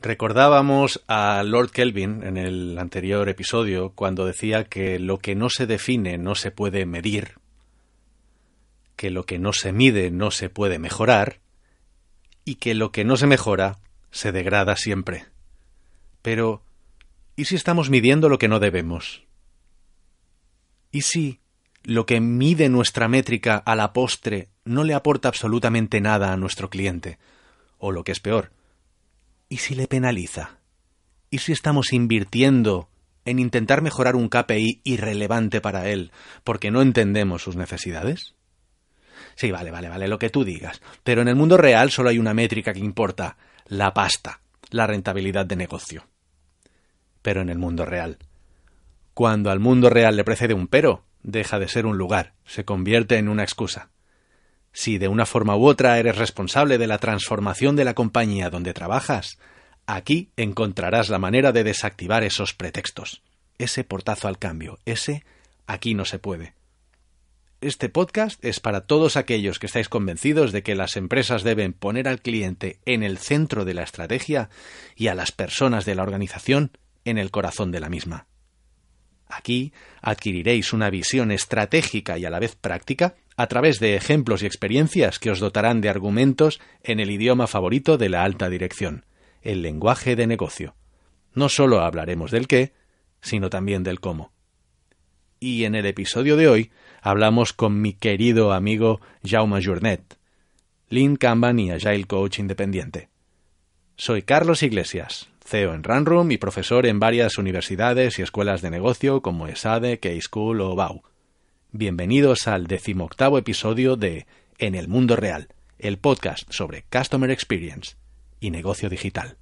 Recordábamos a Lord Kelvin en el anterior episodio cuando decía que lo que no se define no se puede medir, que lo que no se mide no se puede mejorar y que lo que no se mejora se degrada siempre. Pero, ¿y si estamos midiendo lo que no debemos? ¿Y si lo que mide nuestra métrica a la postre no le aporta absolutamente nada a nuestro cliente? O lo que es peor, ¿Y si le penaliza? ¿Y si estamos invirtiendo en intentar mejorar un KPI irrelevante para él porque no entendemos sus necesidades? Sí, vale, vale, vale, lo que tú digas. Pero en el mundo real solo hay una métrica que importa, la pasta, la rentabilidad de negocio. Pero en el mundo real. Cuando al mundo real le precede un pero, deja de ser un lugar, se convierte en una excusa. Si de una forma u otra eres responsable de la transformación de la compañía donde trabajas, aquí encontrarás la manera de desactivar esos pretextos, ese portazo al cambio, ese aquí no se puede. Este podcast es para todos aquellos que estáis convencidos de que las empresas deben poner al cliente en el centro de la estrategia y a las personas de la organización en el corazón de la misma. Aquí adquiriréis una visión estratégica y a la vez práctica a través de ejemplos y experiencias que os dotarán de argumentos en el idioma favorito de la alta dirección, el lenguaje de negocio. No solo hablaremos del qué, sino también del cómo. Y en el episodio de hoy hablamos con mi querido amigo Jaume Journet, Lean Kanban y Agile Coach Independiente. Soy Carlos Iglesias, CEO en Runroom y profesor en varias universidades y escuelas de negocio como ESADE, K-School o BAU. Bienvenidos al decimoctavo episodio de En el Mundo Real, el podcast sobre Customer Experience y negocio digital.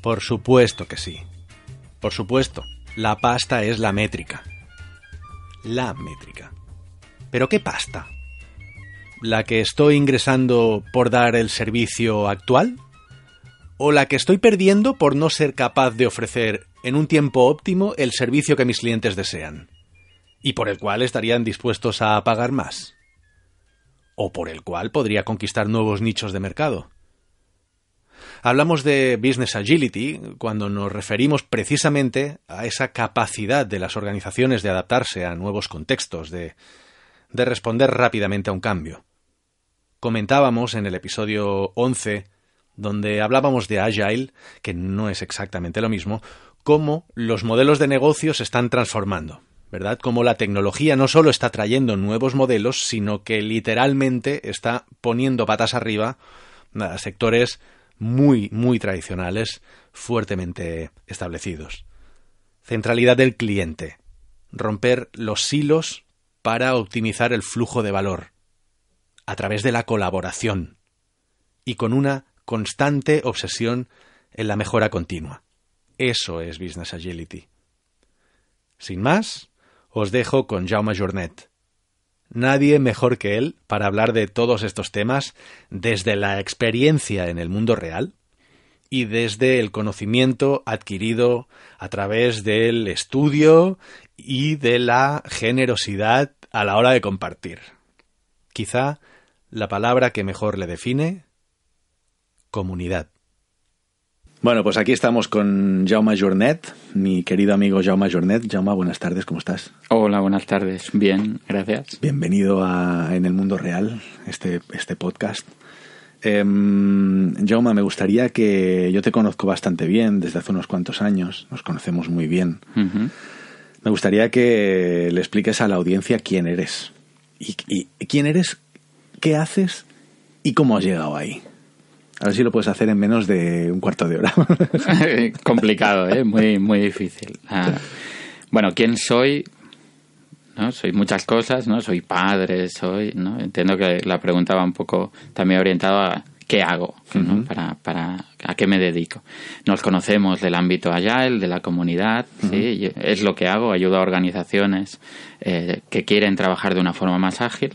Por supuesto que sí. Por supuesto, la pasta es la métrica. La métrica. ¿Pero qué pasta? ¿La que estoy ingresando por dar el servicio actual? ¿O la que estoy perdiendo por no ser capaz de ofrecer en un tiempo óptimo el servicio que mis clientes desean? Y por el cual estarían dispuestos a pagar más. ¿O por el cual podría conquistar nuevos nichos de mercado? Hablamos de Business Agility cuando nos referimos precisamente a esa capacidad de las organizaciones de adaptarse a nuevos contextos, de, de responder rápidamente a un cambio. Comentábamos en el episodio 11, donde hablábamos de Agile, que no es exactamente lo mismo, cómo los modelos de negocio se están transformando, ¿verdad? Cómo la tecnología no solo está trayendo nuevos modelos, sino que literalmente está poniendo patas arriba a sectores muy, muy tradicionales, fuertemente establecidos. Centralidad del cliente. Romper los hilos para optimizar el flujo de valor a través de la colaboración y con una constante obsesión en la mejora continua. Eso es Business Agility. Sin más, os dejo con Jaume Jornet Nadie mejor que él para hablar de todos estos temas desde la experiencia en el mundo real y desde el conocimiento adquirido a través del estudio y de la generosidad a la hora de compartir. Quizá la palabra que mejor le define comunidad. Bueno, pues aquí estamos con Jaume Jornet, mi querido amigo Jaume Jornet. Jaume, buenas tardes, ¿cómo estás? Hola, buenas tardes. Bien, gracias. Bienvenido a En el Mundo Real, este, este podcast. Eh, me gustaría que yo te conozco bastante bien desde hace unos cuantos años, nos conocemos muy bien. Me gustaría que le expliques a la audiencia quién eres. y quién eres, qué haces y cómo has llegado ahí. A ver si lo puedes hacer en menos de un cuarto de hora. Complicado, ¿eh? Muy, muy difícil. Ah. Bueno, ¿quién soy? ¿No? Soy muchas cosas, ¿no? Soy padre, soy, ¿no? Entiendo que la pregunta va un poco también orientada a qué hago, para, para, a qué me dedico. Nos conocemos del ámbito el de la comunidad, ¿sí? es lo que hago, ayudo a organizaciones eh, que quieren trabajar de una forma más ágil.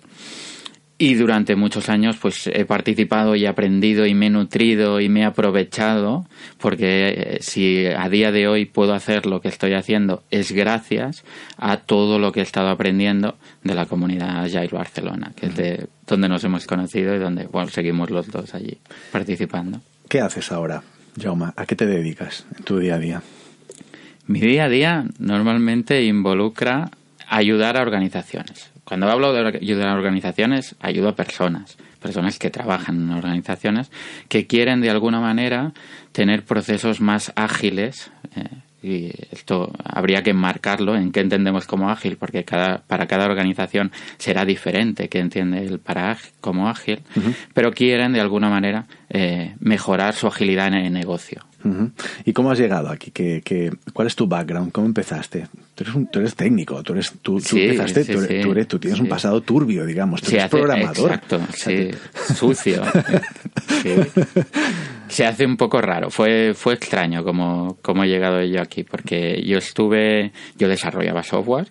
Y durante muchos años pues he participado y aprendido y me he nutrido y me he aprovechado porque eh, si a día de hoy puedo hacer lo que estoy haciendo es gracias a todo lo que he estado aprendiendo de la comunidad Agile Barcelona, que es de donde nos hemos conocido y donde bueno, seguimos los dos allí participando. ¿Qué haces ahora, Jauma? ¿A qué te dedicas en tu día a día? Mi día a día normalmente involucra ayudar a organizaciones. Cuando hablo de ayudar a organizaciones, ayudo a personas, personas que trabajan en organizaciones, que quieren de alguna manera tener procesos más ágiles. Eh, y esto habría que enmarcarlo en qué entendemos como ágil, porque cada, para cada organización será diferente qué entiende el para como ágil, pero quieren de alguna manera eh, mejorar su agilidad en el negocio. ¿Y cómo has llegado aquí? ¿Qué, cuál es tu background? ¿Cómo empezaste? Tú eres, técnico, tú, eres, tú, tienes un pasado turbio, digamos, tú eres programador. Exacto, sí, sucio. Se hace un poco raro, fue, fue extraño cómo he llegado yo aquí, porque yo estuve, yo desarrollaba software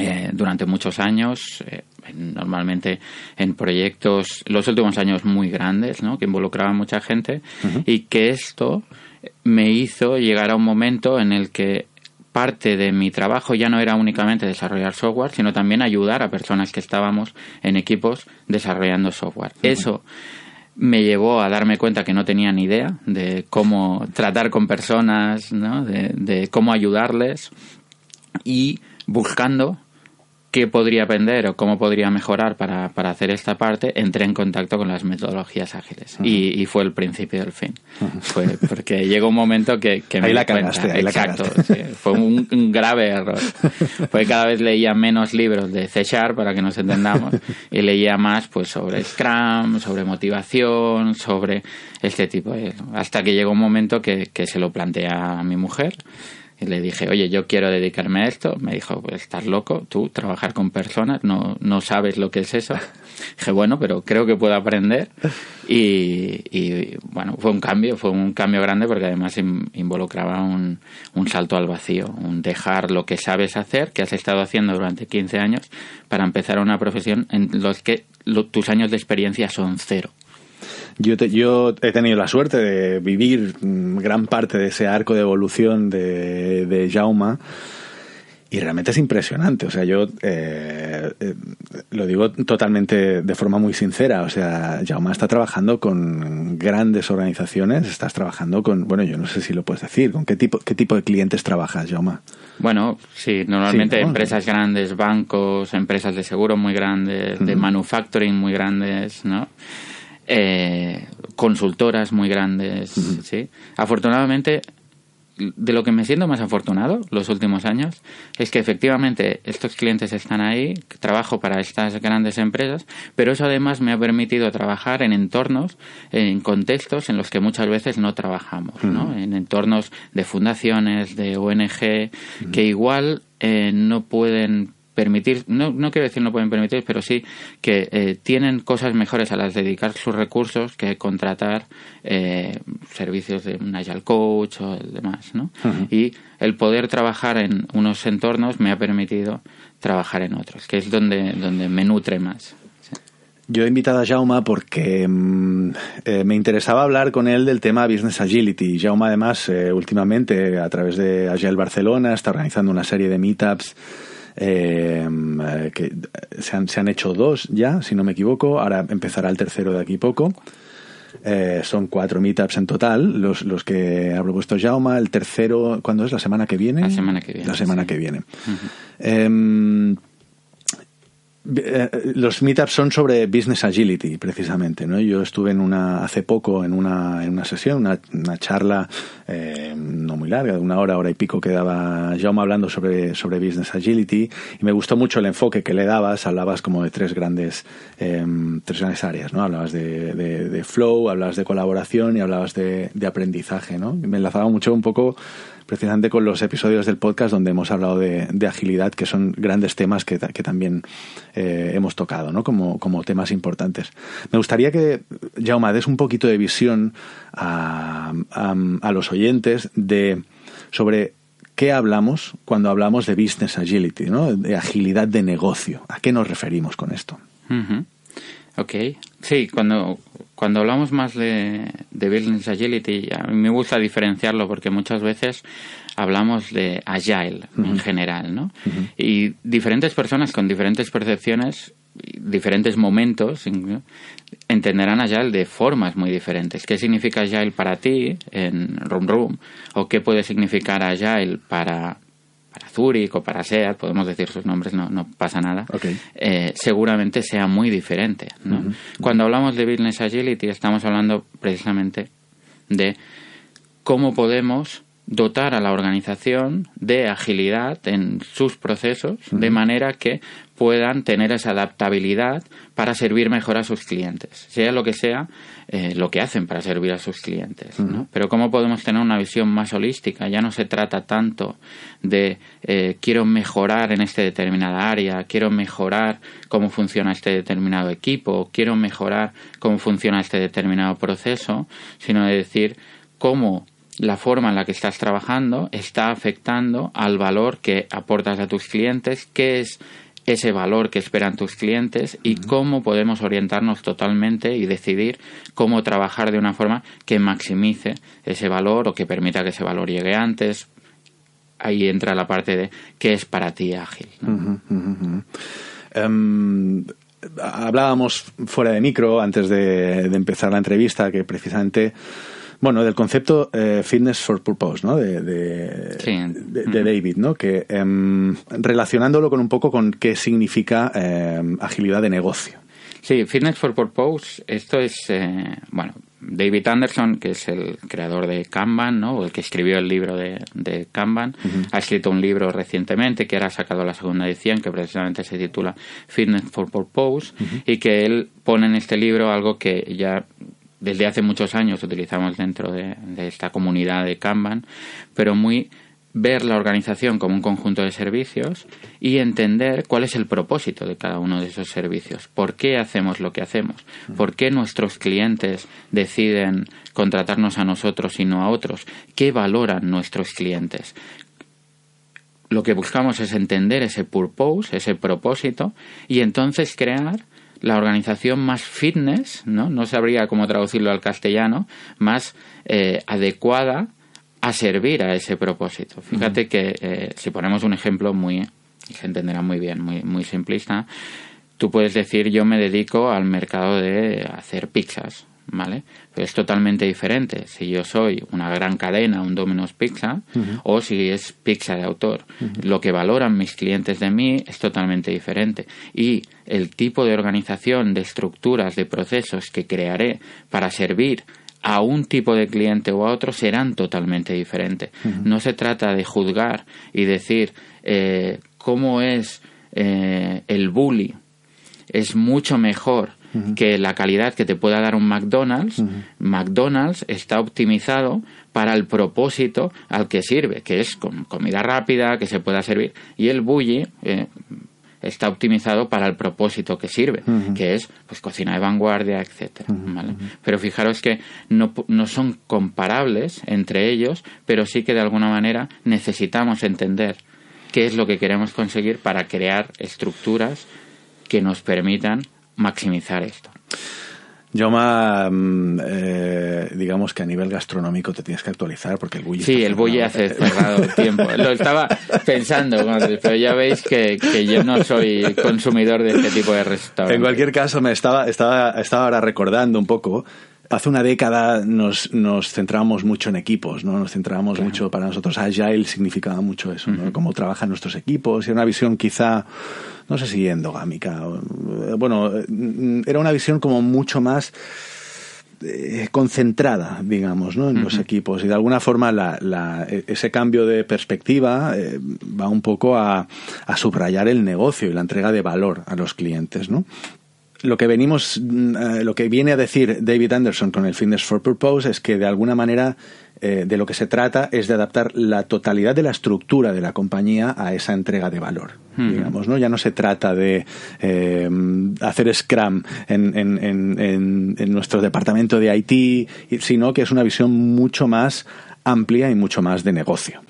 eh, durante muchos años, eh, normalmente en proyectos los últimos años muy grandes, ¿no? que involucraban mucha gente, y que esto me hizo llegar a un momento en el que parte de mi trabajo ya no era únicamente desarrollar software, sino también ayudar a personas que estábamos en equipos desarrollando software. Eso me llevó a darme cuenta que no tenía ni idea de cómo tratar con personas, de cómo ayudarles y buscando qué podría aprender o cómo podría mejorar para, para, hacer esta parte, entré en contacto con las metodologías ágiles. Y, fue el principio del fin. porque llegó un momento que, que ahí la cagaste, Exacto. fue un, grave error. fue cada vez leía menos libros de C para que nos entendamos, y leía más pues sobre Scrum, sobre motivación, sobre este tipo de... Hasta que llegó un momento que, que se lo planteé a mi mujer y le dije, oye, yo quiero dedicarme a esto. Me dijo, pues estás loco, tú trabajar con personas, no, no sabes lo que es eso. dije, bueno, pero creo que puedo aprender. Y, bueno, fue un cambio, fue un cambio grande porque además involucraba un, salto al vacío, un dejar lo que sabes hacer, que has estado haciendo durante 15 años, para empezar una profesión en los que tus años de experiencia son cero. Yo, yo he tenido la suerte de vivir mm, gran parte de ese arco de evolución de, de Jauma. Y realmente es impresionante. O sea, yo eh, eh, lo digo totalmente de forma muy sincera. O sea, Jauma está trabajando con grandes organizaciones, estás trabajando con, bueno, yo no sé si lo puedes decir, ¿con qué tipo, qué tipo de clientes trabajas, Jauma? Bueno, sí, normalmente empresas grandes, bancos, empresas de seguro muy grandes, de manufacturing muy grandes, ¿no? eh, consultoras muy grandes. ¿sí? Afortunadamente, de lo que me siento más afortunado los últimos años es que efectivamente estos clientes están ahí, trabajo para estas grandes empresas, pero eso además me ha permitido trabajar en entornos, en contextos en los que muchas veces no trabajamos, En entornos de fundaciones, de ONG, que igual eh, no pueden permitir, no, no quiero decir no pueden permitir, pero sí que eh, tienen cosas mejores a las dedicar sus recursos que contratar eh, servicios de un Agile Coach o demás, ¿no? Y el poder trabajar en unos entornos me ha permitido trabajar en otros, que es donde, donde me nutre más. Yo he invitado a Jauma porque mm, eh, me interesaba hablar con él del tema Business Agility. Jauma, además, últimamente, a través de Agile Barcelona, está organizando una serie de meetups Em, eh, que eh, se han, hecho dos ya, si no me equivoco, ahora empezará el tercero de aquí poco. Eh, son cuatro meetups en total, los, que ha propuesto Jauma. El tercero, ¿cuándo es? ¿La semana que viene? La semana que viene. La eh, eh, los meetups son sobre business agility, precisamente. Yo estuve en una, hace poco en una, en una sesión, una, charla eh, no muy larga, de una hora, hora y pico que daba Jaume hablando sobre, sobre business agility y me gustó mucho el enfoque que le dabas. Hablabas como de tres grandes, tres grandes áreas, ¿no? Hablabas de, de, flow, hablabas de colaboración y hablabas de, de aprendizaje, ¿no? me enlazaba mucho un poco precisamente con los episodios del podcast donde hemos hablado de, agilidad, que son grandes temas que, también eh, hemos tocado, ¿no? Como, como, temas importantes. Me gustaría que, Jaume, des un poquito de visión a, a, los oyentes de sobre qué hablamos cuando hablamos de business agility, ¿no? de agilidad de negocio. ¿A qué nos referimos con esto? Ok, sí, cuando, cuando hablamos más de, de Business Agility, a mí me gusta diferenciarlo porque muchas veces hablamos de Agile en general, ¿no? Y diferentes personas con diferentes percepciones, diferentes momentos, entenderán Agile de formas muy diferentes. ¿Qué significa Agile para ti en Room Room? ¿O qué puede significar Agile para, para Zurich o para SEAT, podemos decir sus nombres, no, pasa nada, eh, seguramente sea muy diferente. Cuando hablamos de Business Agility estamos hablando precisamente de cómo podemos dotar a la organización de agilidad en sus procesos, de manera que puedan tener esa adaptabilidad para servir mejor a sus clientes, sea lo que sea eh, lo que hacen para servir a sus clientes. ¿no? Pero ¿cómo podemos tener una visión más holística? Ya no se trata tanto de eh, quiero mejorar en esta determinada área, quiero mejorar cómo funciona este determinado equipo, quiero mejorar cómo funciona este determinado proceso, sino de decir cómo la forma en la que estás trabajando está afectando al valor que aportas a tus clientes, qué es ese valor que esperan tus clientes y cómo podemos orientarnos totalmente y decidir cómo trabajar de una forma que maximice ese valor o que permita que ese valor llegue antes. Ahí entra la parte de qué es para ti ágil. Em, hablábamos fuera de micro antes de, empezar la entrevista que precisamente bueno, del concepto eh, fitness for purpose, ¿no? De, David, ¿no? Que em, relacionándolo con un poco con qué significa em, agilidad de negocio. Sí, fitness for purpose, esto es, eh, bueno, David Anderson, que es el creador de Kanban, ¿no? o el que escribió el libro de, Kanban, ha escrito un libro recientemente que ahora ha sacado la segunda edición, que precisamente se titula Fitness for Purpose, y que él pone en este libro algo que ya desde hace muchos años utilizamos dentro de, esta comunidad de Kanban, pero muy ver la organización como un conjunto de servicios y entender cuál es el propósito de cada uno de esos servicios, por qué hacemos lo que hacemos, por qué nuestros clientes deciden contratarnos a nosotros y no a otros, qué valoran nuestros clientes. Lo que buscamos es entender ese purpose, ese propósito, y entonces crear la organización más fitness, ¿no? No sabría cómo traducirlo al castellano, más eh, adecuada a servir a ese propósito. Fíjate que eh, si ponemos un ejemplo muy, se entenderá muy bien, muy, muy simplista, tú puedes decir yo me dedico al mercado de hacer pizzas, ¿vale? es totalmente diferente si yo soy una gran cadena, un Domino's Pizza, o si es pizza de autor. Lo que valoran mis clientes de mí es totalmente diferente. Y el tipo de organización, de estructuras, de procesos que crearé para servir a un tipo de cliente o a otro serán totalmente diferentes. No se trata de juzgar y decir eh, cómo es eh, el bully. Es mucho mejor que la calidad que te pueda dar un McDonald's, McDonald's está optimizado para el propósito al que sirve, que es comida rápida, que se pueda servir. Y el bully eh, está optimizado para el propósito que sirve, que es pues cocina de vanguardia, etcétera. Pero fijaros que no, no, son comparables entre ellos, pero sí que de alguna manera necesitamos entender qué es lo que queremos conseguir para crear estructuras que nos permitan maximizar esto. yo mm, eh, digamos que a nivel gastronómico te tienes que actualizar porque el bulle... Sí, el bully hace cerrado tiempo. Lo estaba pensando, pero ya veis que, yo no soy consumidor de este tipo de restaurantes. En cualquier caso, me estaba, estaba, estaba ahora recordando un poco hace una década nos, nos centrábamos mucho en equipos, ¿no? Nos centrábamos mucho, para nosotros Agile significaba mucho eso, ¿no? Cómo trabajan nuestros equipos, y una visión quizá, no sé si endogámica, eh, bueno, mm, era una visión como mucho más eh, concentrada, digamos, ¿no? en los equipos. Y de alguna forma e, ese cambio de perspectiva eh, va un poco a, a, subrayar el negocio y la entrega de valor a los clientes. ¿no? lo que venimos, mm, eh, lo que viene a decir David Anderson con el Fitness for Purpose es que de alguna manera eh, de lo que se trata es de adaptar la totalidad de la estructura de la compañía a esa entrega de valor. Digamos, ¿no? Ya no se trata de eh, hacer Scrum en, en, en, en, nuestro departamento de IT, sino que es una visión mucho más amplia y mucho más de negocio.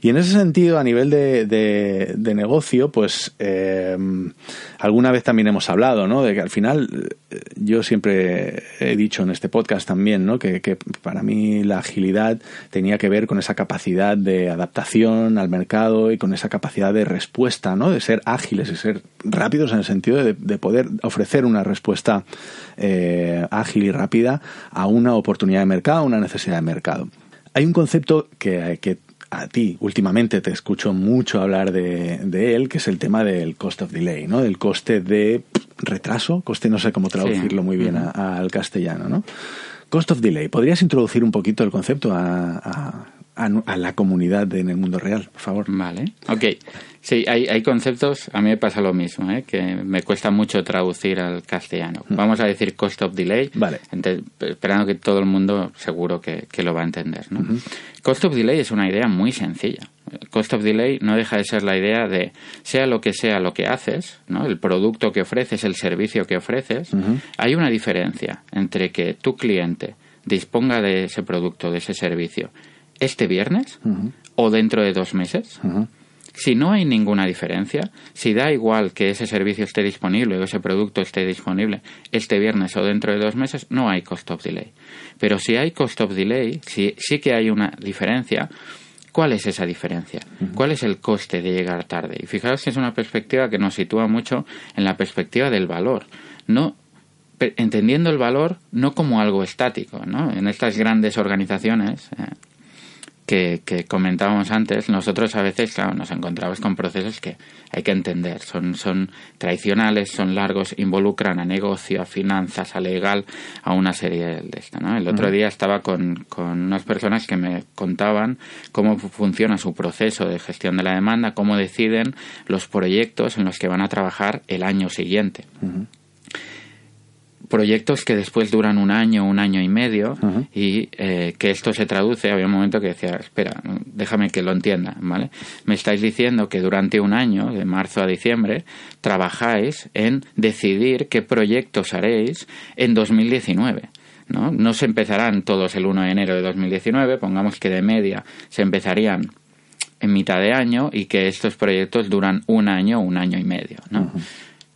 Y en ese sentido, a nivel de, negocio, pues em, alguna vez también hemos hablado, ¿no? De que al final, eh, yo siempre he dicho en este podcast también, ¿no? Que, para mí la agilidad tenía que ver con esa capacidad de adaptación al mercado y con esa capacidad de respuesta, ¿no? De ser ágiles y ser rápidos en el sentido de, poder ofrecer una respuesta eh, ágil y rápida a una oportunidad de mercado, a una necesidad de mercado. Hay un concepto que, que a ti últimamente te escucho mucho hablar de, él, que es el tema del cost of delay, ¿no? Del coste de retraso, coste no sé cómo traducirlo muy bien al castellano, ¿no? Cost of delay. ¿Podrías introducir un poquito el concepto a a, la comunidad en el mundo real, por favor. Vale, ok. Sí, hay, hay conceptos, a mí me pasa lo mismo, ¿eh? que me cuesta mucho traducir al castellano. Mm. Vamos a decir cost of delay, vale. esperando que todo el mundo seguro que, que lo va a entender. ¿no? Cost of delay es una idea muy sencilla. Cost of delay no deja de ser la idea de sea lo que sea lo que haces, ¿no? el producto que ofreces, el servicio que ofreces, hay una diferencia entre que tu cliente disponga de ese producto, de ese servicio este viernes o dentro de dos meses. Si no hay ninguna diferencia, si da igual que ese servicio esté disponible o ese producto esté disponible este viernes o dentro de dos meses, no hay cost of delay. Pero si hay cost of delay, si, sí que hay una diferencia, ¿cuál es esa diferencia? ¿Cuál es el coste de llegar tarde? Y fijaos que es una perspectiva que nos sitúa mucho en la perspectiva del valor. No entendiendo el valor no como algo estático, ¿no? En estas grandes organizaciones, eh, que, comentábamos antes, nosotros a veces claro, nos encontramos con procesos que hay que entender, son, son tradicionales, son largos, involucran a negocio, a finanzas, a legal, a una serie de esto, ¿no? El otro día estaba con, unas personas que me contaban cómo funciona su proceso de gestión de la demanda, cómo deciden los proyectos en los que van a trabajar el año siguiente proyectos que después duran un año, un año y medio, y eh, que esto se traduce, había un momento que decía, espera, déjame que lo entienda, ¿vale? Me estáis diciendo que durante un año, de marzo a diciembre, trabajáis en decidir qué proyectos haréis en 2019. ¿No? no se empezarán todos el 1 de enero de 2019, pongamos que de media se empezarían en mitad de año y que estos proyectos duran un año, un año y medio. ¿no?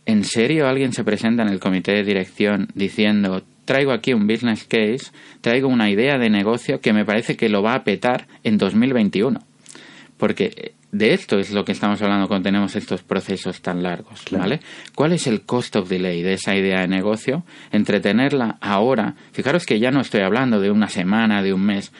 ¿en serio alguien se presenta en el comité de dirección diciendo traigo aquí un business case, traigo una idea de negocio que me parece que lo va a petar en 2021? Porque eh, de esto es lo que estamos hablando cuando tenemos estos procesos tan largos, ¿vale? ¿Cuál es el cost of delay de esa idea de negocio? Entretenerla ahora. Fijaros que ya no estoy hablando de una semana, de un mes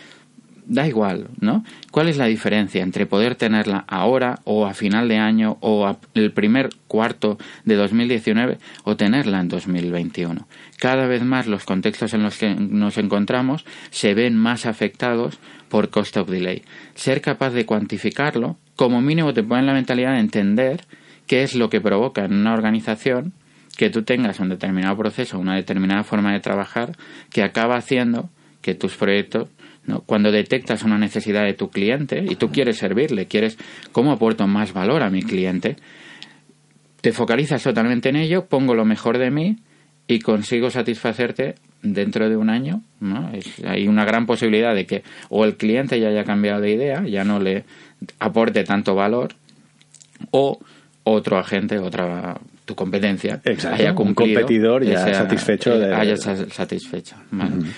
da igual, ¿no? ¿Cuál es la diferencia entre poder tenerla ahora o a final de año o el primer cuarto de 2019 o tenerla en 2021? Cada vez más los contextos en los que nos encontramos se ven más afectados por cost of delay. Ser capaz de cuantificarlo, como mínimo te pone en la mentalidad de entender qué es lo que provoca en una organización que tú tengas un determinado proceso, una determinada forma de trabajar que acaba haciendo que tus proyectos ¿no? Cuando detectas una necesidad de tu cliente y tú quieres servirle, quieres cómo aporto más valor a mi cliente, te focalizas totalmente en ello, pongo lo mejor de mí y consigo satisfacerte dentro de un año, hay una gran posibilidad de que o el cliente ya haya cambiado de idea, ya no le aporte tanto valor, o otro agente, otra tu competencia haya cumplido. Un competidor ya sea, satisfecho. Eh, haya satisfecho.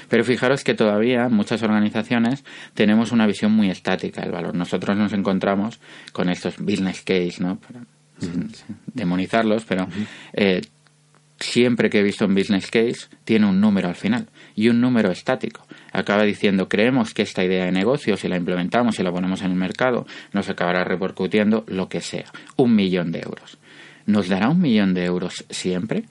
Pero fijaros que todavía muchas organizaciones tenemos una visión muy estática del valor. Nosotros nos encontramos con estos business case, ¿no? Para, demonizarlos, pero eh, siempre que he visto un business case tiene un número al final y un número estático. Acaba diciendo creemos que esta idea de negocio, si la implementamos y la ponemos en el mercado, nos acabará repercutiendo lo que sea, un millón de euros. ¿Nos dará un millón de euros siempre?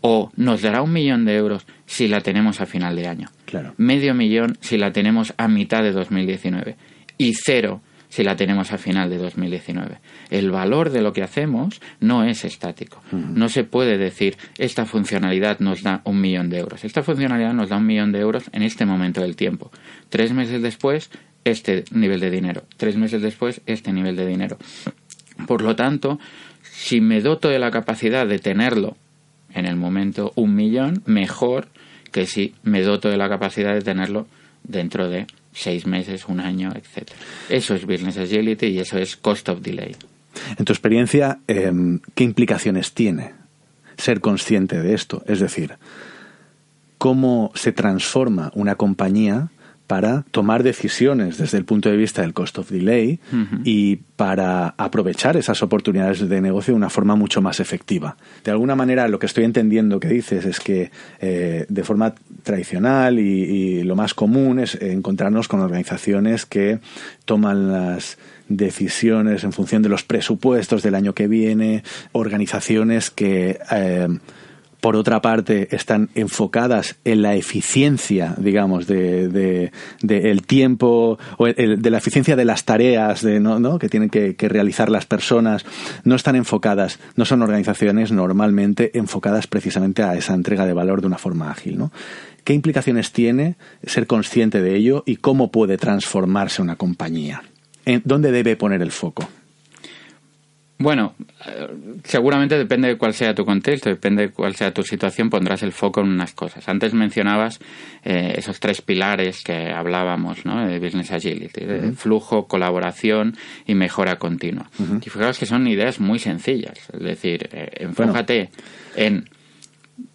¿O nos dará un millón de euros si la tenemos a final de año? Medio millón si la tenemos a mitad de 2019. Y cero si la tenemos a final de 2019. El valor de lo que hacemos no es estático. No se puede decir esta funcionalidad nos da un millón de euros. Esta funcionalidad nos da un millón de euros en este momento del tiempo. Tres meses después, este nivel de dinero. Tres meses después, este nivel de dinero. Por lo tanto, si me doto de la capacidad de tenerlo en el momento un millón, mejor que si me doto de la capacidad de tenerlo dentro de seis meses, un año, etc. Eso es Business Agility y eso es Cost of Delay. En tu experiencia, em, ¿qué implicaciones tiene ser consciente de esto? Es decir, ¿cómo se transforma una compañía para tomar decisiones desde el punto de vista del cost of delay y para aprovechar esas oportunidades de negocio de una forma mucho más efectiva. De alguna manera, lo que estoy entendiendo que dices es que eh, de forma tradicional y, lo más común es encontrarnos con organizaciones que toman las decisiones en función de los presupuestos del año que viene, organizaciones que eh, por otra parte, están enfocadas en la eficiencia, digamos, de, el tiempo o de la eficiencia de las tareas que tienen que, realizar las personas. No están enfocadas, no son organizaciones normalmente enfocadas precisamente a esa entrega de valor de una forma ágil, ¿Qué implicaciones tiene ser consciente de ello y cómo puede transformarse una compañía? ¿Dónde debe poner el foco? Bueno, eh, seguramente depende de cuál sea tu contexto, depende de cuál sea tu situación, pondrás el foco en unas cosas. Antes mencionabas eh, esos tres pilares que hablábamos ¿no? de Business Agility, de flujo, colaboración y mejora continua. Y fijaos que son ideas muy sencillas, es decir, eh, enfócate en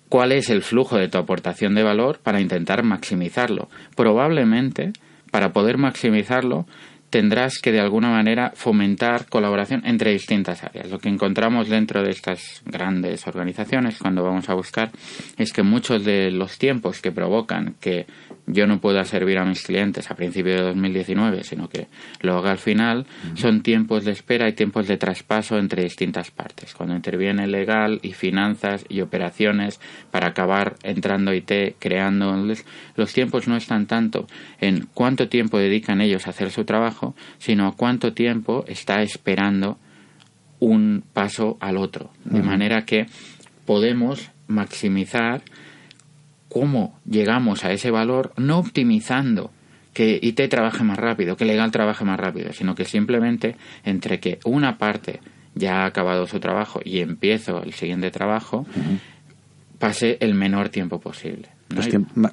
cuál es el flujo de tu aportación de valor para intentar maximizarlo. Probablemente, para poder maximizarlo, tendrás que de alguna manera fomentar colaboración entre distintas áreas. Lo que encontramos dentro de estas grandes organizaciones cuando vamos a buscar es que muchos de los tiempos que provocan que yo no pueda servir a mis clientes a principio de 2019, sino que lo haga al final, son tiempos de espera y tiempos de traspaso entre distintas partes. Cuando interviene legal y finanzas y operaciones para acabar entrando IT, creando, los tiempos no están tanto en cuánto tiempo dedican ellos a hacer su trabajo, sino sino cuánto tiempo está esperando un paso al otro. De manera que podemos maximizar cómo llegamos a ese valor, no optimizando que IT trabaje más rápido, que legal trabaje más rápido, sino que simplemente entre que una parte ya ha acabado su trabajo y empiezo el siguiente trabajo, pase el menor tiempo posible.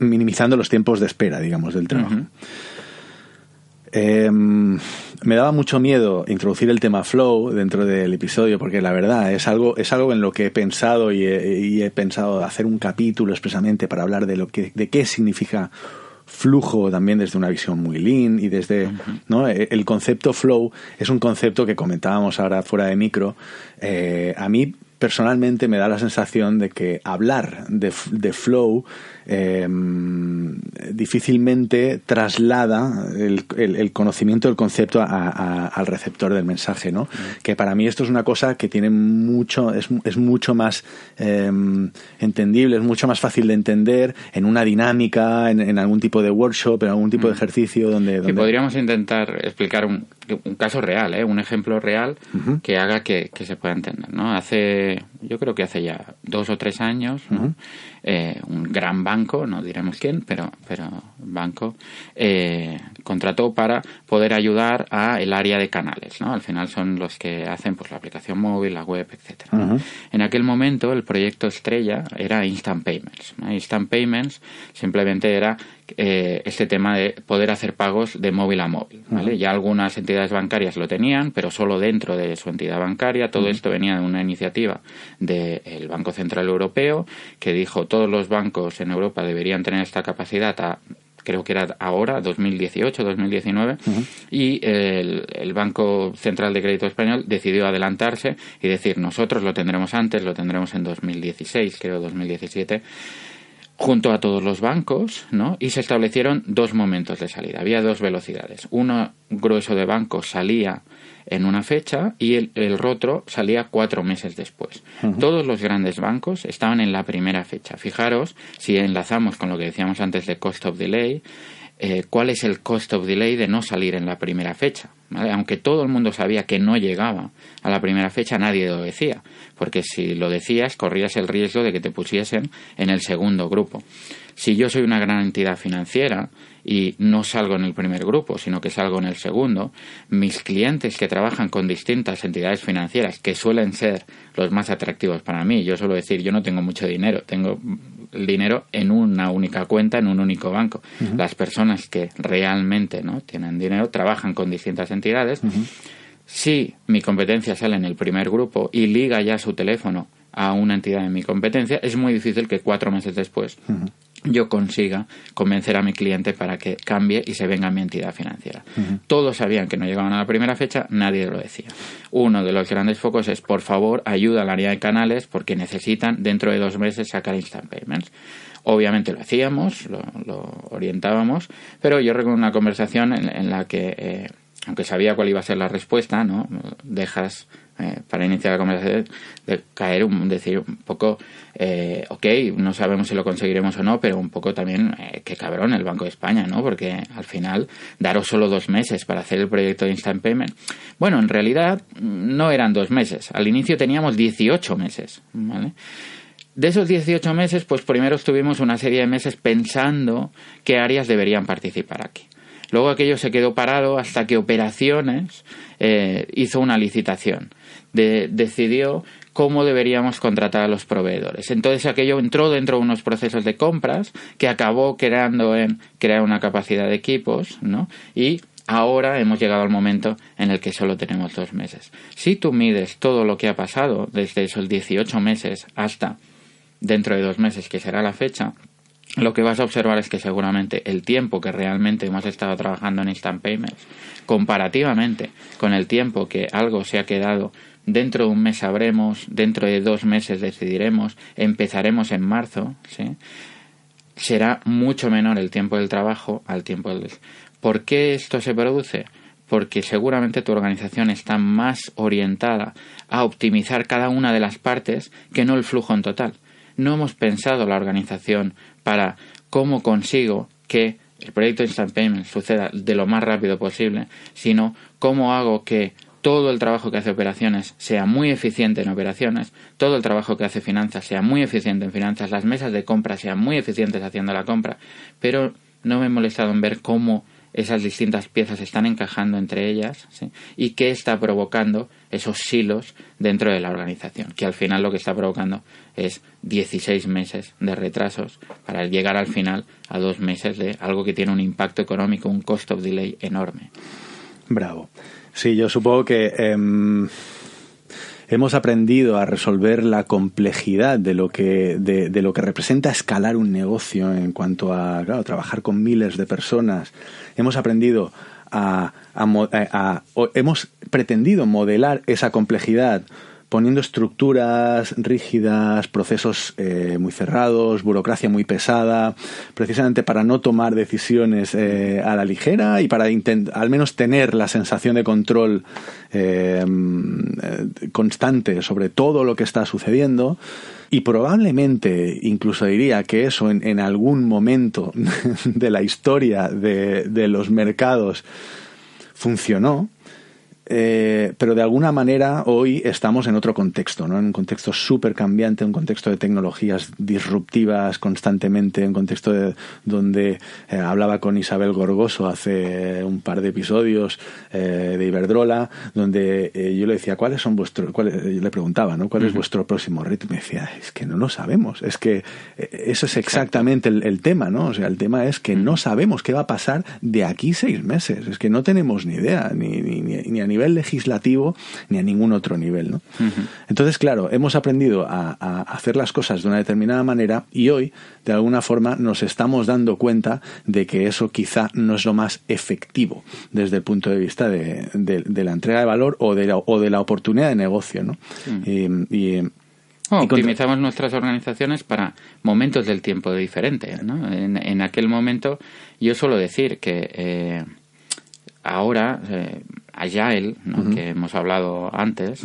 minimizando los tiempos de espera, digamos, del trabajo. Em, me daba mucho miedo introducir el tema flow dentro del episodio, porque la verdad es algo, es algo en lo que he pensado y he, pensado hacer un capítulo expresamente para hablar de lo que, de qué significa flujo también desde una visión muy lean y desde ¿no? E, el concepto flow es un concepto que comentábamos ahora fuera de micro eh, a mí personalmente me da la sensación de que hablar de, flow eh, difícilmente traslada el, conocimiento del concepto al receptor del mensaje, ¿no? Mm. Que para mí esto es una cosa que tiene mucho, es, es mucho más em, entendible, es mucho más fácil de entender en una dinámica, en, algún tipo de workshop, en algún tipo de mm. ejercicio donde... podríamos intentar explicar un, un caso real, ¿eh? un ejemplo real que haga que, se pueda entender. ¿no? Hace, yo creo que hace ya dos o tres años, eh, un gran banco, no diremos quién, pero, pero banco, eh, contrató para poder ayudar a el área de canales. ¿no? Al final son los que hacen pues, la aplicación móvil, la web, etc. En aquel momento el proyecto estrella era Instant Payments. Instant Payments simplemente era eh, este tema de poder hacer pagos de móvil a móvil. Ya algunas entidades bancarias lo tenían, pero solo dentro de su entidad bancaria. Todo esto venía de una iniciativa del Banco Central Europeo que dijo todos los bancos en Europa deberían tener esta capacidad a creo que era ahora, 2018, 2019, y el, el, Banco Central de Crédito Español decidió adelantarse y decir, nosotros lo tendremos antes, lo tendremos en 2016, creo, 2017 junto a todos los bancos, ¿no? Y se establecieron dos momentos de salida. Había dos velocidades. Uno grueso de bancos salía en una fecha y el, el otro salía cuatro meses después. Todos los grandes bancos estaban en la primera fecha. Fijaros, si enlazamos con lo que decíamos antes de cost of delay, eh, cuál es el cost of delay de no salir en la primera fecha. Aunque todo el mundo sabía que no llegaba a la primera fecha, nadie lo decía, porque si lo decías corrías el riesgo de que te pusiesen en el segundo grupo. Si yo soy una gran entidad financiera y no salgo en el primer grupo, sino que salgo en el segundo, mis clientes que trabajan con distintas entidades financieras, que suelen ser los más atractivos para mí, yo suelo decir, yo no tengo mucho dinero, tengo el dinero en una única cuenta, en un único banco. Las personas que realmente no tienen dinero trabajan con distintas entidades si mi competencia sale en el primer grupo y liga ya su teléfono a una entidad de mi competencia, es muy difícil que cuatro meses después yo consiga convencer a mi cliente para que cambie y se venga a mi entidad financiera. Todos sabían que no llegaban a la primera fecha, nadie lo decía. Uno de los grandes focos es, por favor, ayuda al área de canales porque necesitan dentro de dos meses sacar instant payments. Obviamente lo hacíamos, lo, orientábamos, pero yo recuerdo una conversación en, la que... Eh, aunque sabía cuál iba a ser la respuesta, ¿no? Dejas eh, para iniciar la conversación de caer un decir un poco, eh, ok, no sabemos si lo conseguiremos o no, pero un poco también, eh, qué cabrón el Banco de España, ¿no? Porque al final daros solo dos meses para hacer el proyecto de Instant Payment. Bueno, en realidad no eran dos meses. Al inicio teníamos 18 meses, De esos 18 meses, pues primero estuvimos una serie de meses pensando qué áreas deberían participar aquí. Luego aquello se quedó parado hasta que Operaciones eh, hizo una licitación. decidió cómo deberíamos contratar a los proveedores. Entonces aquello entró dentro de unos procesos de compras que acabó creando en crear una capacidad de equipos, ¿no? Y ahora hemos llegado al momento en el que solo tenemos dos meses. Si tú mides todo lo que ha pasado desde esos 18 meses hasta dentro de dos meses, que será la fecha, lo que vas a observar es que seguramente el tiempo que realmente hemos estado trabajando en Instant Payments, comparativamente con el tiempo que algo se ha quedado, dentro de un mes sabremos, dentro de dos meses decidiremos, empezaremos en marzo, será mucho menor el tiempo del trabajo al tiempo del... ¿Por qué esto se produce? Porque seguramente tu organización está más orientada a optimizar cada una de las partes que no el flujo en total no hemos pensado la organización para cómo consigo que el proyecto Instant Payment suceda de lo más rápido posible, sino cómo hago que todo el trabajo que hace operaciones sea muy eficiente en operaciones, todo el trabajo que hace finanzas sea muy eficiente en finanzas, las mesas de compra sean muy eficientes haciendo la compra, pero no me he molestado en ver cómo esas distintas piezas están encajando entre ellas y qué está provocando esos silos dentro de la organización, que al final lo que está provocando es 16 meses de retrasos para llegar al final a dos meses de algo que tiene un impacto económico, un cost of delay enorme. Bravo. Sí, yo supongo que em, hemos aprendido a resolver la complejidad de lo que de, lo que representa escalar un negocio en cuanto a trabajar con miles de personas hemos aprendido a, eh, hemos pretendido modelar esa complejidad poniendo estructuras rígidas, procesos eh, muy cerrados, burocracia muy pesada, precisamente para no tomar decisiones eh, a la ligera y para al menos tener la sensación de control eh, constante sobre todo lo que está sucediendo. Y probablemente, incluso diría que eso en, algún momento de la historia de los mercados funcionó, eh, pero de alguna manera hoy estamos en otro contexto, ¿no? En un contexto súper cambiante, un contexto de tecnologías disruptivas constantemente, un contexto de, donde eh, hablaba con Isabel Gorgoso hace un par de episodios eh, de Iberdrola, donde eh, yo le decía, ¿cuáles son vuestros, cuál, yo le preguntaba, ¿no? ¿Cuál es vuestro próximo ritmo? Y me decía, es que no lo sabemos, es que eh, eso es exactamente el, tema, ¿no? O sea, el tema es que no sabemos qué va a pasar de aquí seis meses, es que no tenemos ni idea, ni, ni, ni, nivel legislativo ni a ningún otro nivel. ¿no? Entonces, claro, hemos aprendido a, hacer las cosas de una determinada manera y hoy, de alguna forma, nos estamos dando cuenta de que eso quizá no es lo más efectivo desde el punto de vista de, la entrega de valor o de la, oportunidad de negocio. ¿no? Eh, eh, optimizamos nuestras organizaciones para momentos del tiempo diferentes. ¿no? En, aquel momento, yo suelo decir que eh, ahora Agile, ¿no? que hemos hablado antes,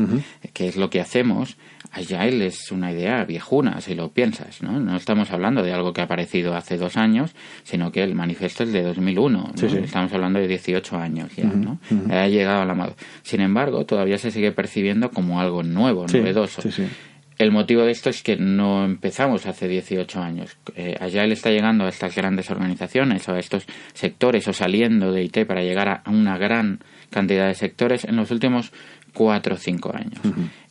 que es lo que hacemos, Agile es una idea viejuna, si lo piensas, ¿no? No estamos hablando de algo que ha aparecido hace dos años, sino que el manifiesto es de 2001, estamos hablando de 18 años ya, ¿no? Ha llegado a la madre Sin embargo, todavía se sigue percibiendo como algo nuevo, sí, novedoso. El motivo de esto es que no empezamos hace 18 años. Eh, allá él está llegando a estas grandes organizaciones o a estos sectores o saliendo de IT para llegar a una gran cantidad de sectores en los últimos cuatro o cinco años.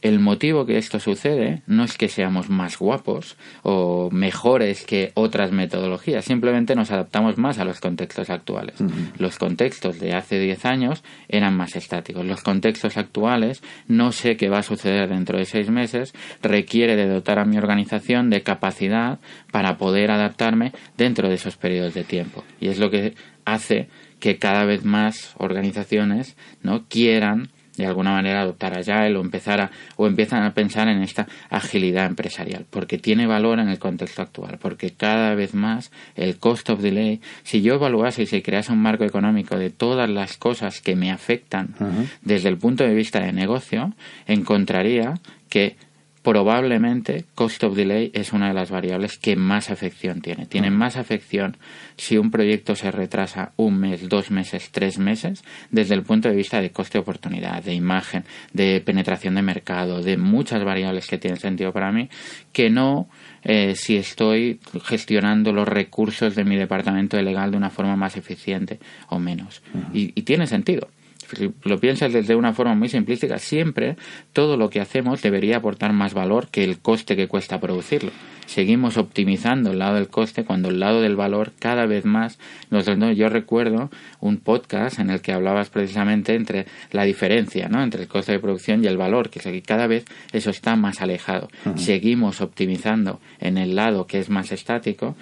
El motivo que esto sucede no es que seamos más guapos o mejores que otras metodologías, simplemente nos adaptamos más a los contextos actuales. Los contextos de hace diez años eran más estáticos. Los contextos actuales, no sé qué va a suceder dentro de seis meses, requiere de dotar a mi organización de capacidad para poder adaptarme dentro de esos periodos de tiempo. Y es lo que hace que cada vez más organizaciones no quieran de alguna manera adoptar Agile o empezar a, o empiezan a pensar en esta agilidad empresarial, porque tiene valor en el contexto actual, porque cada vez más el cost of delay, si yo evaluase y se crease un marco económico de todas las cosas que me afectan desde el punto de vista de negocio, encontraría que probablemente cost of delay es una de las variables que más afección tiene. Tiene más afección si un proyecto se retrasa un mes, dos meses, tres meses, desde el punto de vista de coste de oportunidad, de imagen, de penetración de mercado, de muchas variables que tienen sentido para mí, que no eh, si estoy gestionando los recursos de mi departamento legal de una forma más eficiente o menos. y tiene sentido si lo piensas desde una forma muy simplística, siempre todo lo que hacemos debería aportar más valor que el coste que cuesta producirlo. Seguimos optimizando el lado del coste cuando el lado del valor cada vez más nos Yo recuerdo un podcast en el que hablabas precisamente entre la diferencia ¿no? entre el coste de producción y el valor, que cada vez eso está más alejado. Seguimos optimizando en el lado que es más estático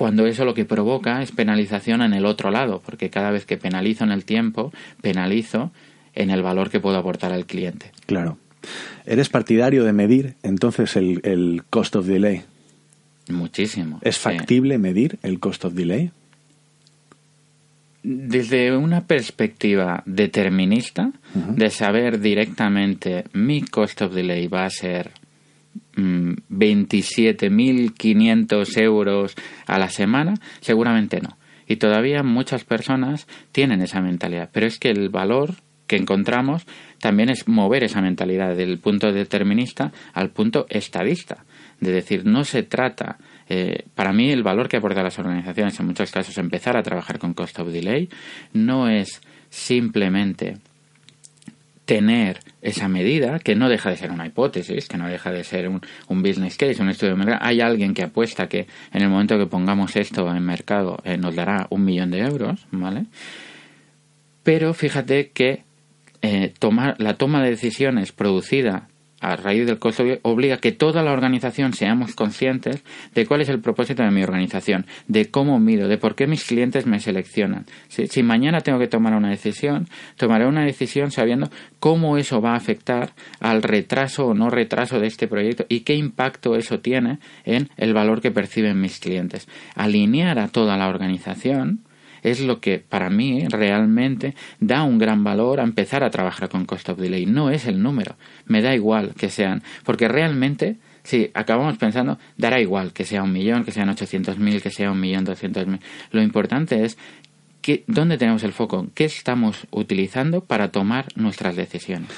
cuando eso lo que provoca es penalización en el otro lado, porque cada vez que penalizo en el tiempo, penalizo en el valor que puedo aportar al cliente. Claro. ¿Eres partidario de medir entonces el, el cost of delay? Muchísimo. ¿Es factible medir el cost of delay? Desde una perspectiva determinista, de saber directamente mi cost of delay va a ser 27.500 mm, euros a la semana? Seguramente no. Y todavía muchas personas tienen esa mentalidad. Pero es que el valor que encontramos también es mover esa mentalidad del punto determinista al punto estadista. De decir, no se trata eh, para mí el valor que aportan las organizaciones en muchos casos empezar a trabajar con cost of delay no es simplemente tener esa medida, que no deja de ser una hipótesis, que no deja de ser un, un, business case, un estudio de mercado. Hay alguien que apuesta que en el momento que pongamos esto en mercado eh, nos dará un millón de euros, ¿vale? Pero fíjate que eh, tomar, la toma de decisiones producida a raíz del costo obliga que toda la organización seamos conscientes de cuál es el propósito de mi organización, de cómo mido, de por qué mis clientes me seleccionan. si, mañana tengo que tomar una decisión, tomaré una decisión sabiendo cómo eso va a afectar al retraso o no retraso de este proyecto y qué impacto eso tiene en el valor que perciben mis clientes. Alinear a toda la organización es lo que para mí realmente da un gran valor a empezar a trabajar con cost of delay. No es el número, me da igual que sean, porque realmente si acabamos pensando, dará igual que sea un millón, que sean 800.000, que sea un millón 200.000. Lo importante es que, dónde tenemos el foco, qué estamos utilizando para tomar nuestras decisiones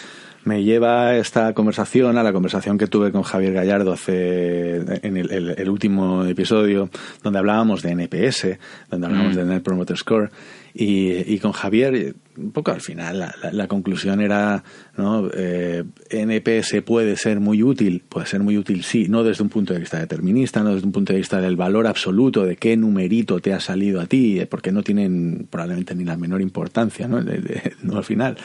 me lleva esta conversación a la conversación que tuve con Javier Gallardo hace en el, último episodio, donde hablábamos de NPS, donde hablábamos mm. de Net Promoter Score. Y, con Javier, un poco al final, la, conclusión era, ¿no? Eh, NPS puede ser muy útil, puede ser muy útil, sí, no desde un punto de vista determinista, no desde un punto de vista del valor absoluto de qué numerito te ha salido a ti, eh, porque no tienen probablemente ni la menor importancia, no al final.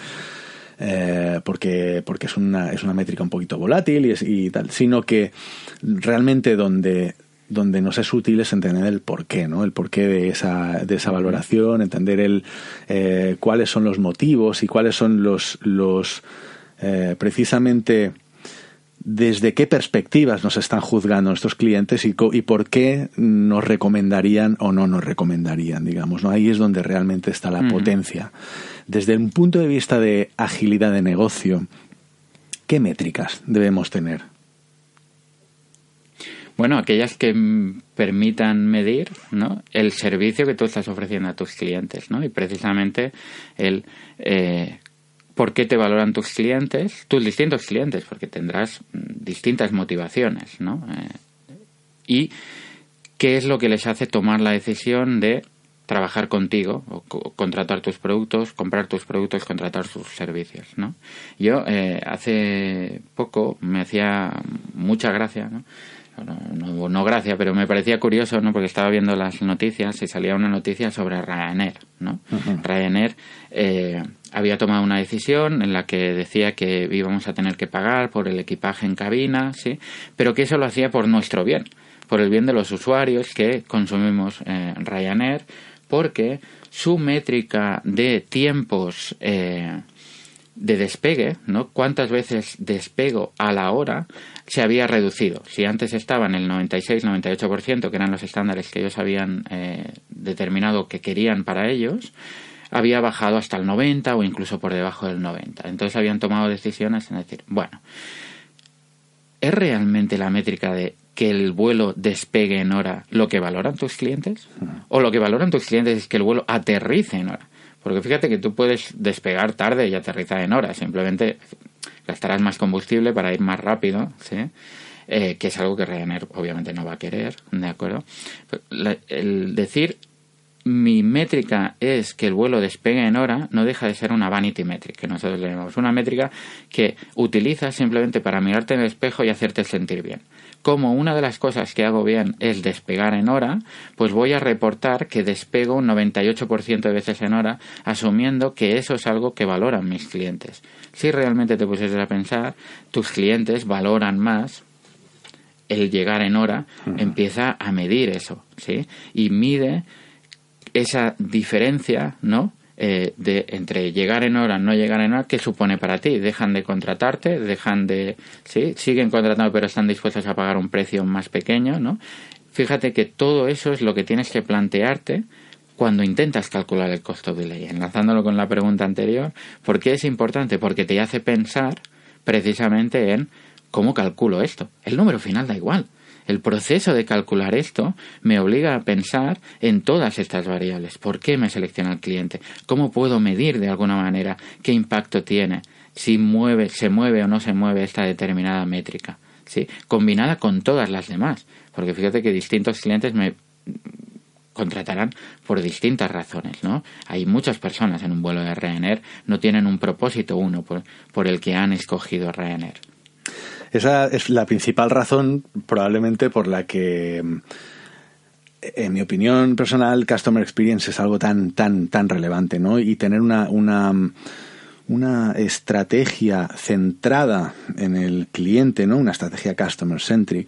Eh, porque, porque es, una, es una métrica un poquito volátil y, tal, sino que realmente donde donde nos es útil es entender el porqué, ¿no? El porqué de esa, de esa valoración, entender el eh, cuáles son los motivos y cuáles son los, los eh, precisamente desde qué perspectivas nos están juzgando nuestros clientes y, por qué nos recomendarían o no nos recomendarían, digamos. ¿no? Ahí es donde realmente está la potencia. Desde un punto de vista de agilidad de negocio, ¿qué métricas debemos tener? Bueno, aquellas que permitan medir el servicio que tú estás ofreciendo a tus clientes, ¿no? Y precisamente el eh, por qué te valoran tus clientes, tus distintos clientes, porque tendrás mm, distintas motivaciones, ¿no? Eh, y qué es lo que les hace tomar la decisión de trabajar contigo o contratar tus productos, comprar tus productos, contratar sus servicios, ¿no? Yo eh, hace poco me hacía mucha gracia, ¿no? no, no, no, gracia, pero me parecía curioso, ¿no? Porque estaba viendo las noticias y salía una noticia sobre Ryanair, ¿no? Ryanair eh, había tomado una decisión en la que decía que íbamos a tener que pagar por el equipaje en cabina, ¿sí? Pero que eso lo hacía por nuestro bien, por el bien de los usuarios que consumimos eh, Ryanair, porque su métrica de tiempos... Eh, de despegue, ¿no? cuántas veces despego a la hora se había reducido. Si antes estaban el 96-98%, que eran los estándares que ellos habían eh, determinado que querían para ellos, había bajado hasta el 90 o incluso por debajo del 90. Entonces habían tomado decisiones en decir, bueno, ¿es realmente la métrica de que el vuelo despegue en hora lo que valoran tus clientes? ¿O lo que valoran tus clientes es que el vuelo aterrice en hora? Porque fíjate que tú puedes despegar tarde y aterrizar en hora, simplemente gastarás más combustible para ir más rápido, ¿sí? Eh, que es algo que Ryanair obviamente no va a querer, ¿de acuerdo? el decir mi métrica es que el vuelo despegue en hora no deja de ser una vanity metric, que nosotros le una métrica que utilizas simplemente para mirarte en el espejo y hacerte sentir bien como una de las cosas que hago bien es despegar en hora, pues voy a reportar que despego un 98% de veces en hora, asumiendo que eso es algo que valoran mis clientes. Si realmente te pusieras a pensar, tus clientes valoran más el llegar en hora, empieza a medir eso, ¿sí? Y mide esa diferencia, ¿no? Eh, de entre llegar en hora, no llegar en hora, ¿qué supone para ti? ¿Dejan de contratarte? ¿Dejan de... sí? Siguen contratando pero están dispuestos a pagar un precio más pequeño, ¿no? Fíjate que todo eso es lo que tienes que plantearte cuando intentas calcular el costo de ley. Enlazándolo con la pregunta anterior, ¿por qué es importante? Porque te hace pensar precisamente en cómo calculo esto. El número final da igual. El proceso de calcular esto me obliga a pensar en todas estas variables. ¿Por qué me selecciona el cliente? ¿Cómo puedo medir de alguna manera qué impacto tiene? Si mueve, se mueve o no se mueve esta determinada métrica. ¿sí? Combinada con todas las demás. Porque fíjate que distintos clientes me contratarán por distintas razones, ¿no? Hay muchas personas en un vuelo de Ryanair, no tienen un propósito uno por, el que han escogido Ryanair. Esa es la principal razón probablemente por la que, en mi opinión personal, Customer Experience es algo tan, tan, tan relevante, ¿no? Y tener una, una, una estrategia centrada en el cliente, ¿no? Una estrategia customer-centric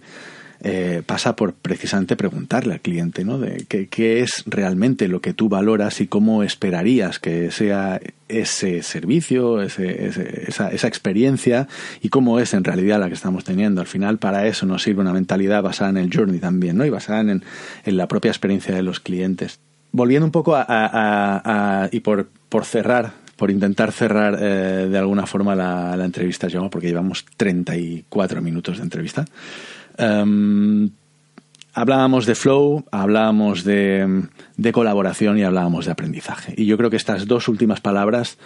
eh, pasa por precisamente preguntarle al cliente, ¿no? De qué, es realmente lo que tú valoras y cómo esperarías que sea ese servicio, esa, experiencia y cómo es en realidad la que estamos teniendo. Al final, para eso nos sirve una mentalidad basada en el journey también, ¿no? Y basada en, la propia experiencia de los clientes. Volviendo un poco a, y por, cerrar por intentar cerrar eh, de alguna forma la, entrevista, porque llevamos 34 minutos de entrevista. Em, hablábamos de flow, hablábamos de, colaboración y hablábamos de aprendizaje. Y yo creo que estas dos últimas palabras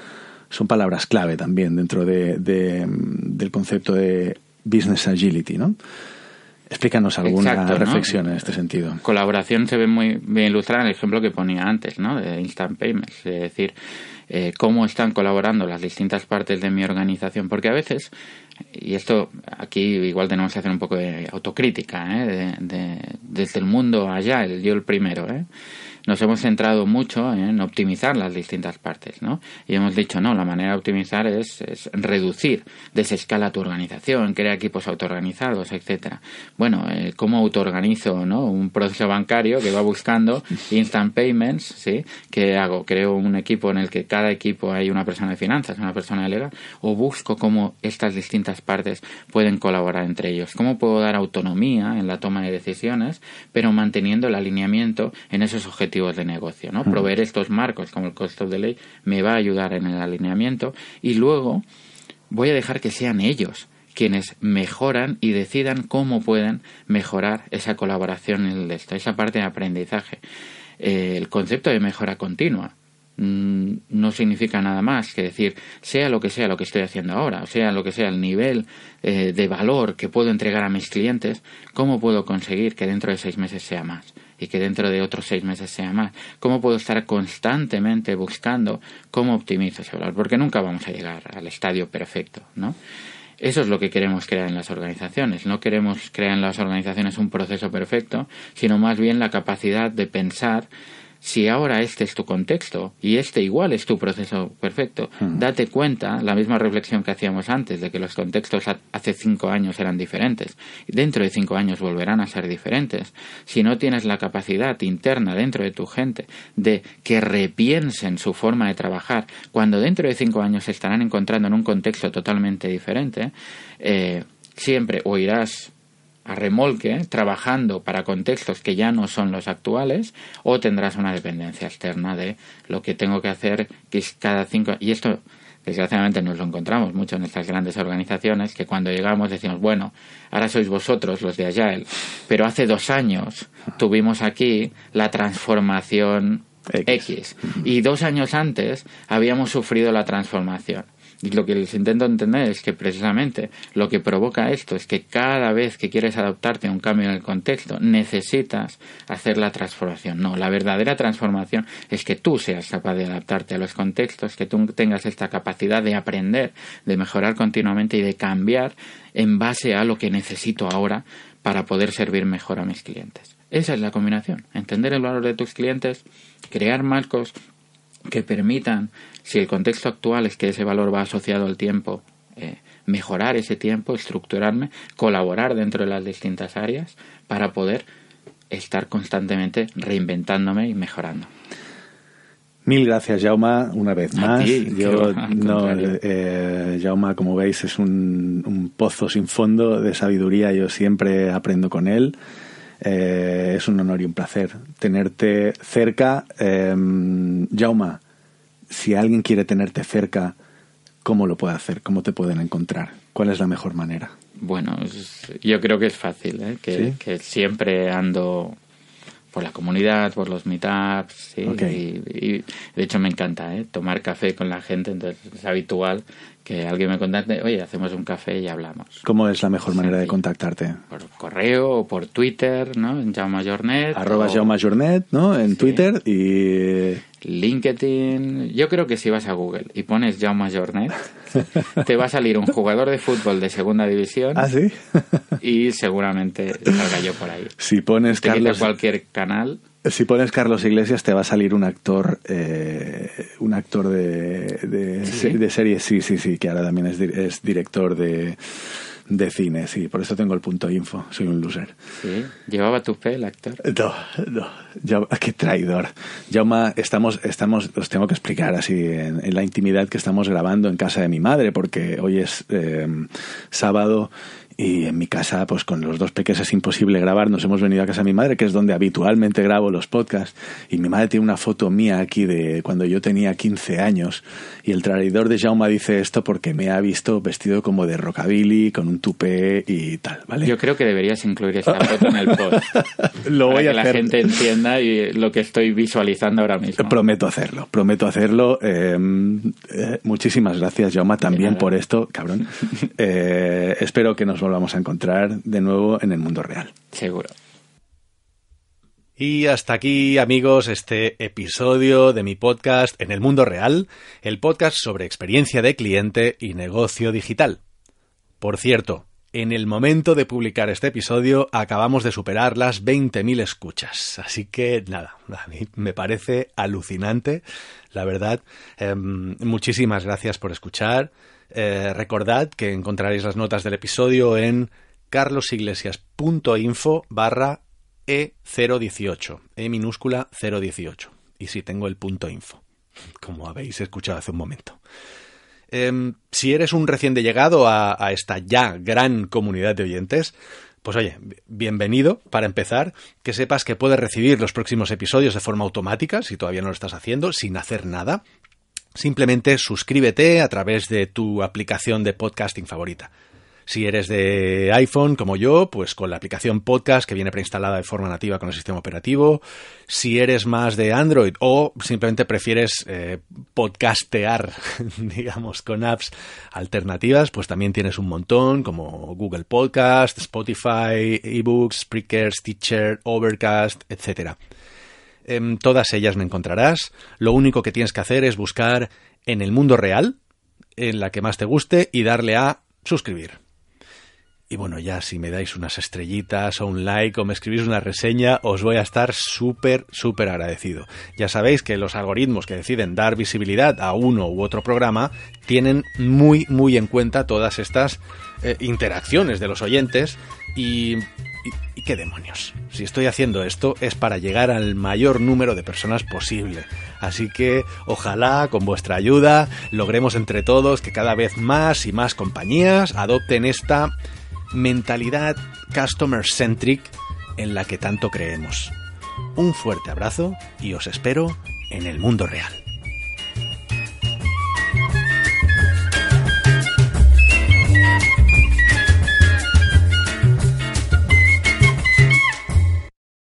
son palabras clave también dentro de, del concepto de business agility, ¿no? Explícanos alguna reflexión en este sentido. Colaboración se ve muy bien ilustrada en el ejemplo que ponía antes, ¿no? De instant payments. Es decir, eh, cómo están colaborando las distintas partes de mi organización, porque a veces, y esto aquí igual tenemos que hacer un poco de autocrítica, ¿eh? desde el mundo allá, el, yo el primero, ¿eh? nos hemos centrado mucho en optimizar las distintas partes, ¿no? Y hemos dicho, no, la manera de optimizar es, es reducir, desescala tu organización, crea equipos autoorganizados, etcétera. Bueno, eh, ¿cómo autoorganizo, no? Un proceso bancario que va buscando instant payments, ¿sí? ¿Qué hago? ¿Creo un equipo en el que cada equipo hay una persona de finanzas, una persona de legal? ¿O busco cómo estas distintas partes pueden colaborar entre ellos? ¿Cómo puedo dar autonomía en la toma de decisiones, pero manteniendo el alineamiento en esos objetivos de negocio. ¿no? Proveer estos marcos como el costo de ley me va a ayudar en el alineamiento y luego voy a dejar que sean ellos quienes mejoran y decidan cómo pueden mejorar esa colaboración en el esto, esa parte de aprendizaje. Eh, el concepto de mejora continua mm, no significa nada más que decir sea lo que sea lo que estoy haciendo ahora, o sea lo que sea el nivel eh, de valor que puedo entregar a mis clientes, cómo puedo conseguir que dentro de seis meses sea más y que dentro de otros seis meses sea más. ¿Cómo puedo estar constantemente buscando cómo optimizo ese valor? Porque nunca vamos a llegar al estadio perfecto, ¿no? Eso es lo que queremos crear en las organizaciones. No queremos crear en las organizaciones un proceso perfecto, sino más bien la capacidad de pensar si ahora este es tu contexto y este igual es tu proceso perfecto, hmm. date cuenta, la misma reflexión que hacíamos antes, de que los contextos hace cinco años eran diferentes, dentro de cinco años volverán a ser diferentes. Si no tienes la capacidad interna dentro de tu gente de que repiensen su forma de trabajar, cuando dentro de cinco años se estarán encontrando en un contexto totalmente diferente, eh, siempre oirás a remolque, trabajando para contextos que ya no son los actuales, o tendrás una dependencia externa de lo que tengo que hacer, que es cada cinco. Y esto, desgraciadamente, nos lo encontramos mucho en estas grandes organizaciones, que cuando llegamos decimos, bueno, ahora sois vosotros los de Agile, pero hace dos años tuvimos aquí la transformación X. y dos años antes habíamos sufrido la transformación lo que les intento entender es que precisamente lo que provoca esto es que cada vez que quieres adaptarte a un cambio en el contexto, necesitas hacer la transformación. No, la verdadera transformación es que tú seas capaz de adaptarte a los contextos, que tú tengas esta capacidad de aprender, de mejorar continuamente y de cambiar en base a lo que necesito ahora para poder servir mejor a mis clientes. Esa es la combinación. Entender el valor de tus clientes, crear marcos que permitan, si el contexto actual es que ese valor va asociado al tiempo, eh, mejorar ese tiempo, estructurarme, colaborar dentro de las distintas áreas para poder estar constantemente reinventándome y mejorando. Mil gracias, Jauma, una vez más. Yo, no, eh, Jauma, como veis, es un, un pozo sin fondo de sabiduría. Yo siempre aprendo con él. Eh, es un honor y un placer tenerte cerca. Em, Jauma, si alguien quiere tenerte cerca, ¿cómo lo puede hacer? ¿Cómo te pueden encontrar? ¿Cuál es la mejor manera? Bueno, yo creo que es fácil, ¿eh? que, siempre ando por la comunidad, por los meetups, de hecho me encanta ¿eh? tomar café con la gente, entonces es habitual que alguien me contacte, oye, hacemos un café y hablamos. ¿Cómo es la mejor manera de contactarte? Por correo o por Twitter, ¿no? En Jaume Jornet. Arroba ¿no? En Twitter y... LinkedIn. Yo creo que si vas a Google y pones Jaume te va a salir un jugador de fútbol de segunda división. ¿Ah, sí? y seguramente salga yo por ahí. Si pones te Carlos... cualquier canal si pones Carlos Iglesias te va a salir un actor, eh, un actor de, de, serie, sí, sí, sí, que ahora también es, director de, de, cine, sí, por eso tengo el punto info, soy un loser. Sí, llevaba tu fe el actor. No, no, ah, qué traidor. Yauma, estamos, estamos, os tengo que explicar así en, la intimidad que estamos grabando en casa de mi madre, porque hoy es eh, sábado y en mi casa, pues con los dos peques es imposible grabar. Nos hemos venido a casa de mi madre, que es donde habitualmente grabo los podcasts. Y mi madre tiene una foto mía aquí de cuando yo tenía 15 años. Y el traidor de Jauma dice esto porque me ha visto vestido como de rockabilly, con un tupé y tal, ¿vale? Yo creo que deberías incluir esta foto en el post lo para voy a que la gente entienda y lo que estoy visualizando ahora mismo. Prometo hacerlo, prometo hacerlo. Em, eh, muchísimas gracias, Jauma, también por esto, cabrón. Eh, espero que nos vamos a encontrar de nuevo en el mundo real. Seguro. Y hasta aquí, amigos, este episodio de mi podcast En el Mundo Real, el podcast sobre experiencia de cliente y negocio digital. Por cierto, en el momento de publicar este episodio acabamos de superar las 20.000 escuchas. Así que nada, a mí me parece alucinante, la verdad. Em, muchísimas gracias por escuchar. Eh, recordad que encontraréis las notas del episodio en carlosiglesias.info barra E018, E minúscula 018. Y si tengo el punto info, como habéis escuchado hace un momento. Em, si eres un recién llegado a esta ya gran comunidad de oyentes, pues oye, bienvenido para empezar, que sepas que puedes recibir los próximos episodios de forma automática, si todavía no lo estás haciendo, sin hacer nada. Simplemente suscríbete a través de tu aplicación de podcasting favorita. Si eres de iPhone como yo, pues con la aplicación podcast que viene preinstalada de forma nativa con el sistema operativo. Si eres más de Android o simplemente prefieres eh, podcastear, digamos, con apps alternativas, pues también tienes un montón como Google Podcast, Spotify, eBooks, Spreaker, Stitcher, Overcast, etcétera. Em, todas ellas me encontrarás. Lo único que tienes que hacer es buscar en el mundo real, en la que más te guste, y darle a suscribir. Y bueno, ya si me dais unas estrellitas o un like o me escribís una reseña, os voy a estar súper, súper agradecido. Ya sabéis que los algoritmos que deciden dar visibilidad a uno u otro programa tienen muy, muy en cuenta todas estas eh, interacciones de los oyentes y ¿Y, qué demonios? Si estoy haciendo esto es para llegar al mayor número de personas posible. Así que ojalá con vuestra ayuda logremos entre todos que cada vez más y más compañías adopten esta mentalidad customer centric en la que tanto creemos. Un fuerte abrazo y os espero en el mundo real.